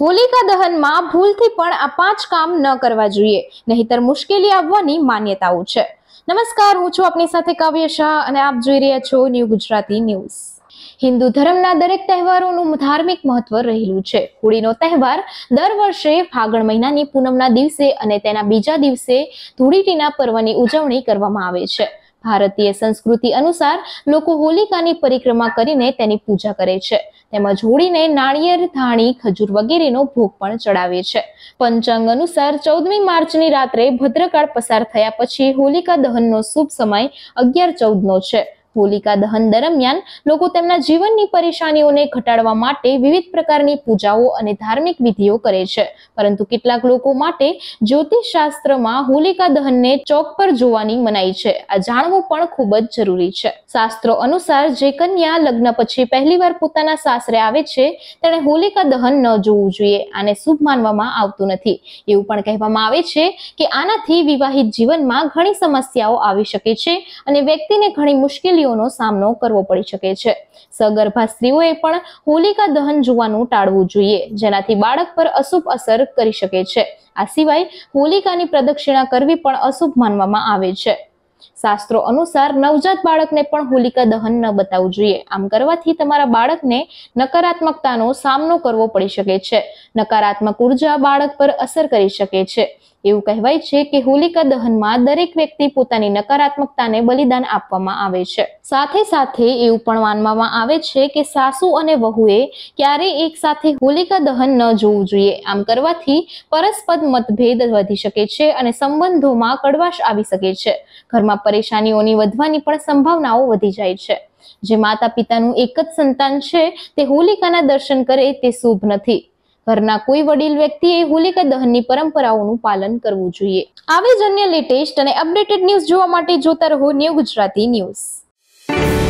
હોલિકા દહનમાં ભૂલથી પણ આ પાંચ કામ ન કરવા જોઈએ નહીતર મુશ્કેલી આવવાની માન્યતાઓ છે નમસ્કાર હું છું આપની સાથે કાવ્ય શાહ અને આપ જોઈ રહ્યા છો ન્યૂ ગુજરાતી ન્યૂઝ હિન્દુ ધર્મના દરેક તહેવારોનું ધાર્મિક મહત્વ રહેલું છે હોળીનો તહેવાર દર વર્ષે ફાગણ મહિનાની પૂનમના દિવસે અને તેના બીજા દિવસે ધૂળીટીના પર્વની ઉજવણી કરવામાં આવે છે ભારતીય સંસ્કૃતિ અનુસાર લોકો હોલિકાની પરિક્રમા કરીને તેની પૂજા કરે છે તેમજ હોળીને નાળિયેર ધાણી ખજૂર વગેરેનો ભોગ પણ ચડાવે છે પંચાંગ અનુસાર ચૌદમી માર્ચની રાત્રે ભદ્રકાળ પસાર થયા પછી હોલિકા દહનનો શુભ સમય અગિયાર ચૌદનો છે હોલિકા દહન દરમિયાન લોકો તેમના જીવનની પરેશાનીઓને ઘટાડવા માટે વિવિધ પ્રકારની પૂજાઓ અને ધાર્મિક વિધિઓ કરે છે પરંતુ કેટલાક લોકો માટે જ્યોતિષ શાસ્ત્રમાં હોલિકા દહનને ચોક પર જોવાની મનાઈ છે આ જાણવું પણ ખૂબ જ જરૂરી છે શાસ્ત્રો અનુસાર જે કન્યા લગ્ન પછી પહેલીવાર પોતાના સાસરે આવે છે તેણે હોલિકા દહન ન જોવું જોઈએ આને શુભ માનવામાં આવતું નથી એવું પણ કહેવામાં આવે છે કે આનાથી વિવાહિત જીવનમાં ઘણી સમસ્યાઓ આવી શકે છે અને વ્યક્તિને ઘણી મુશ્કેલી મુશ્કેલીઓનો સામનો કરવો પડી શકે છે સગર્ભા સ્ત્રીઓએ પણ હોલિકા દહન જોવાનું ટાળવું જોઈએ જેનાથી બાળક પર અશુભ અસર કરી શકે છે આ સિવાય હોલિકાની પ્રદક્ષિણા કરવી પણ અશુભ માનવામાં આવે છે શાસ્ત્રો અનુસાર નવજાત બાળકને પણ હોલિકા દહન ન બતાવવું જોઈએ આમ કરવાથી તમારા બાળકને નકારાત્મકતાનો સામનો કરવો પડી શકે છે નકારાત્મક ઉર્જા બાળક પર અસર કરી શકે છે એવું કહેવાય છે કે હોલિકા દહનમાં દરેક વ્યક્તિ પોતાની નકારાત્મકતાને બલિદાન આપવામાં આવે છે સાથે સાથે એવું પણ માનવામાં આવે છે કે સાસુ અને વહુએ ક્યારેય એક સાથે હોલિકા દહન ન જોવું જોઈએ આમ કરવાથી પરસ્પર મતભેદ વધી શકે છે અને સંબંધોમાં કડવાશ આવી શકે છે ઘરમાં પરેશાનીઓની વધવાની પણ સંભાવનાઓ વધી જાય છે જે માતા પિતાનું એક જ સંતાન છે તે હોલિકાના દર્શન કરે તે શુભ નથી ઘરના કોઈ વડીલ વ્યક્તિએ હોલિકા દહનની પરંપરાઓનું પાલન કરવું જોઈએ આવી જ અન્ય લેટેસ્ટ અને અપડેટેડ ન્યૂઝ જોવા માટે જોતા રહો ન્યૂ ગુજરાતી ન્યૂઝ